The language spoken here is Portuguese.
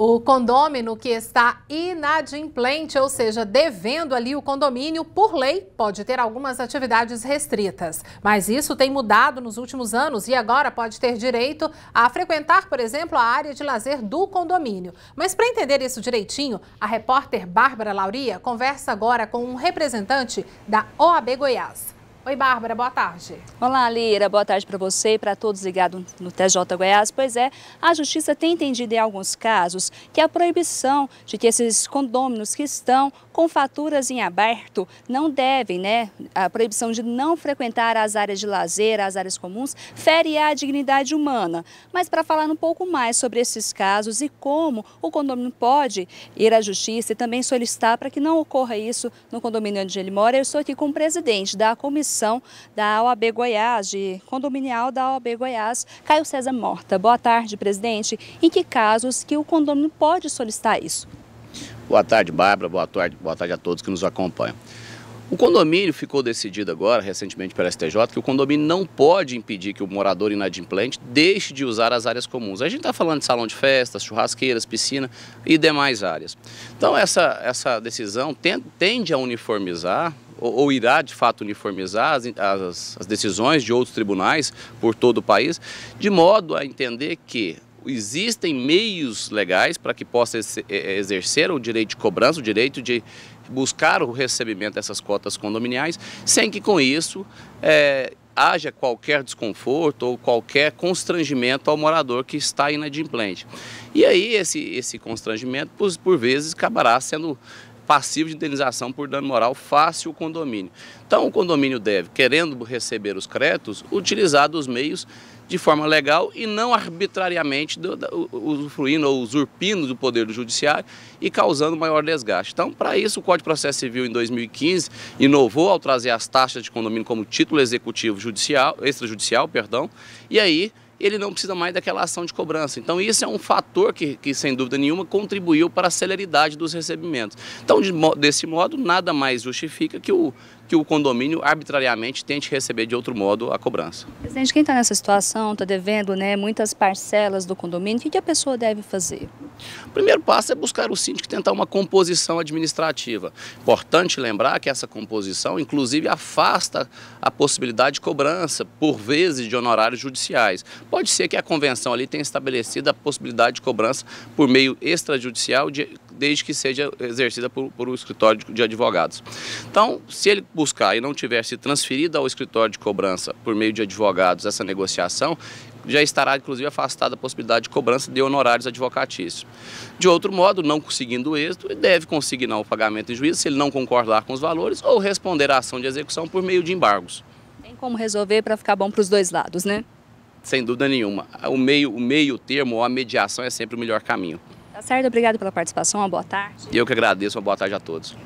O condômino que está inadimplente, ou seja, devendo ali o condomínio, por lei, pode ter algumas atividades restritas. Mas isso tem mudado nos últimos anos e agora pode ter direito a frequentar, por exemplo, a área de lazer do condomínio. Mas para entender isso direitinho, a repórter Bárbara Lauria conversa agora com um representante da OAB Goiás. Oi, Bárbara, boa tarde. Olá, Lira, boa tarde para você e para todos ligados no TJ Goiás. Pois é, a Justiça tem entendido em alguns casos que a proibição de que esses condôminos que estão com faturas em aberto, não devem, né? A proibição de não frequentar as áreas de lazer, as áreas comuns, fere a dignidade humana. Mas para falar um pouco mais sobre esses casos e como o condomínio pode ir à justiça e também solicitar para que não ocorra isso no condomínio onde ele mora, eu estou aqui com o presidente da comissão da OAB Goiás, de condominial da OAB Goiás, Caio César Morta. Boa tarde, presidente. Em que casos que o condomínio pode solicitar isso? Boa tarde, Bárbara. Boa tarde, boa tarde a todos que nos acompanham. O condomínio ficou decidido agora, recentemente pela STJ, que o condomínio não pode impedir que o morador inadimplente deixe de usar as áreas comuns. A gente está falando de salão de festas, churrasqueiras, piscina e demais áreas. Então essa, essa decisão tende a uniformizar ou, ou irá de fato uniformizar as, as, as decisões de outros tribunais por todo o país, de modo a entender que existem meios legais para que possa é, é, exercer o direito de cobrança, o direito de buscar o recebimento dessas cotas condominiais, sem que com isso é, haja qualquer desconforto ou qualquer constrangimento ao morador que está inadimplente. E aí esse, esse constrangimento, por, por vezes, acabará sendo passivo de indenização por dano moral fácil o condomínio. Então o condomínio deve, querendo receber os créditos, utilizar dos meios de forma legal e não arbitrariamente do, usufruindo ou usurpindo do poder do judiciário e causando maior desgaste. Então, para isso, o Código de Processo Civil, em 2015, inovou ao trazer as taxas de condomínio como título executivo judicial, extrajudicial, perdão, e aí ele não precisa mais daquela ação de cobrança. Então, isso é um fator que, que sem dúvida nenhuma, contribuiu para a celeridade dos recebimentos. Então, de, desse modo, nada mais justifica que o, que o condomínio arbitrariamente tente receber de outro modo a cobrança. Presidente, quem está nessa situação, está devendo né, muitas parcelas do condomínio, o que a pessoa deve fazer? O primeiro passo é buscar o síndico tentar uma composição administrativa. Importante lembrar que essa composição, inclusive, afasta a possibilidade de cobrança, por vezes, de honorários judiciais. Pode ser que a convenção ali tenha estabelecido a possibilidade de cobrança por meio extrajudicial, de, desde que seja exercida por, por um escritório de, de advogados. Então, se ele buscar e não tiver se transferido ao escritório de cobrança por meio de advogados essa negociação, já estará inclusive afastada a possibilidade de cobrança de honorários advocatícios. De outro modo, não conseguindo êxito, deve consignar o pagamento em juízo se ele não concordar com os valores ou responder à ação de execução por meio de embargos. Tem como resolver para ficar bom para os dois lados, né? Sem dúvida nenhuma. O meio, o meio termo ou a mediação é sempre o melhor caminho. Tá certo, obrigado pela participação, uma boa tarde. Eu que agradeço, uma boa tarde a todos.